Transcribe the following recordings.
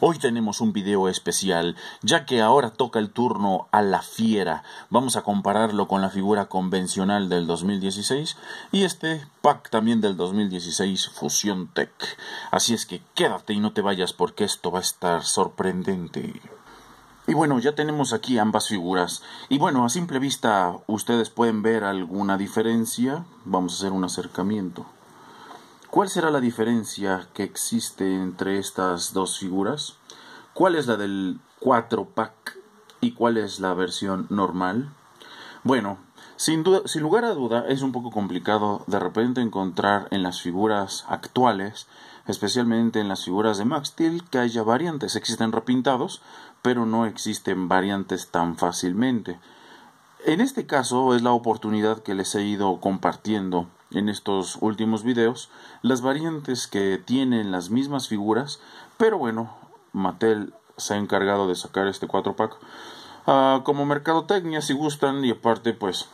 Hoy tenemos un video especial, ya que ahora toca el turno a la fiera. Vamos a compararlo con la figura convencional del 2016 y este pack también del 2016 Fusion Tech. Así es que quédate y no te vayas porque esto va a estar sorprendente. Y bueno, ya tenemos aquí ambas figuras. Y bueno, a simple vista ustedes pueden ver alguna diferencia. Vamos a hacer un acercamiento. ¿Cuál será la diferencia que existe entre estas dos figuras? ¿Cuál es la del 4 pack y cuál es la versión normal? Bueno, sin, lugar a duda es un poco complicado de repente encontrar en las figuras actuales, especialmente en las figuras de Max Steel, que haya variantes. Existen repintados, pero no existen variantes tan fácilmente. En este caso es la oportunidad que les he ido compartiendo en estos últimos videos las variantes que tienen las mismas figuras pero bueno Mattel se ha encargado de sacar este 4 pack ah, como mercadotecnia si gustan y aparte pues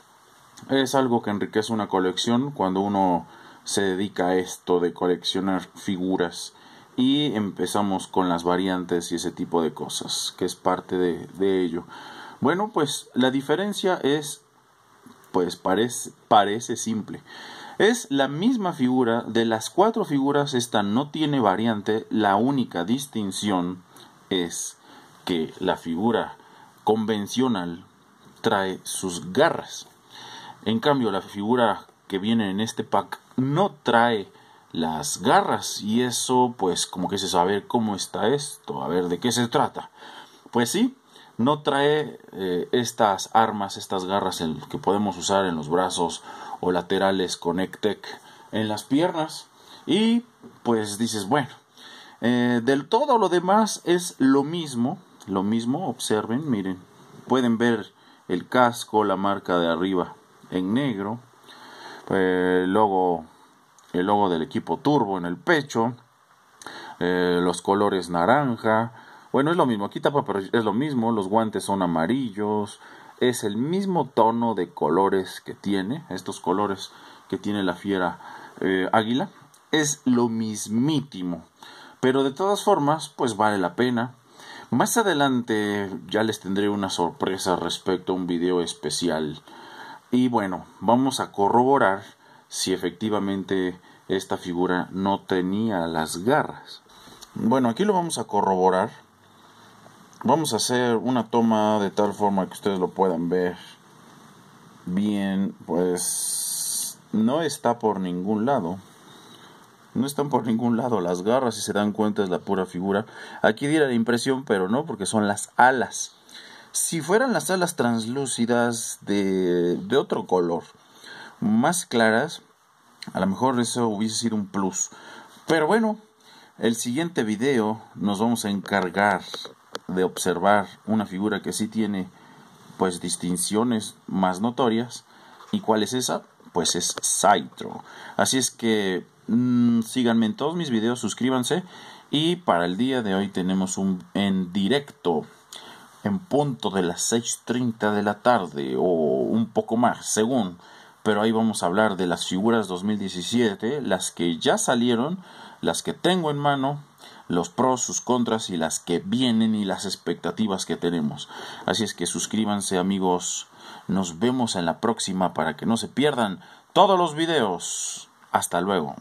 es algo que enriquece una colección cuando uno se dedica a esto de coleccionar figuras y empezamos con las variantes y ese tipo de cosas que es parte de, de ello bueno pues la diferencia es pues parece, parece simple es la misma figura de las cuatro figuras, esta no tiene variante, la única distinción es que la figura convencional trae sus garras. En cambio, la figura que viene en este pack no trae las garras y eso pues como que se sabe cómo está esto, a ver de qué se trata. Pues sí, no trae eh, estas armas, estas garras que podemos usar en los brazos o laterales con Ectec en las piernas. Y pues dices, bueno, eh, del todo lo demás es lo mismo, lo mismo, observen, miren, pueden ver el casco, la marca de arriba en negro, eh, logo, el logo del equipo turbo en el pecho, los colores naranja, bueno, es lo mismo, aquí tapa, pero es lo mismo, los guantes son amarillos, es el mismo tono de colores que tiene, estos colores que tiene la fiera eh, águila, es lo mismítimo. Pero de todas formas, pues vale la pena. Más adelante ya les tendré una sorpresa respecto a un video especial. Y bueno, vamos a corroborar si efectivamente esta figura no tenía las garras. Bueno, aquí lo vamos a corroborar Vamos a hacer una toma de tal forma que ustedes lo puedan ver bien, pues no está por ningún lado. No están por ningún lado las garras, si se dan cuenta es la pura figura. Aquí diera la impresión, pero no, porque son las alas. Si fueran las alas translúcidas de, de otro color, más claras, a lo mejor eso hubiese sido un plus. Pero bueno, el siguiente video nos vamos a encargar de observar una figura que sí tiene pues distinciones más notorias. ¿Y cuál es esa? Pues es Saitro. Así es que mm, síganme en todos mis videos, suscríbanse. Y para el día de hoy tenemos un en directo en punto de las 6.30 de la tarde o un poco más, según. Pero ahí vamos a hablar de las figuras 2017, las que ya salieron, las que tengo en mano los pros, sus contras y las que vienen y las expectativas que tenemos. Así es que suscríbanse amigos, nos vemos en la próxima para que no se pierdan todos los videos. Hasta luego.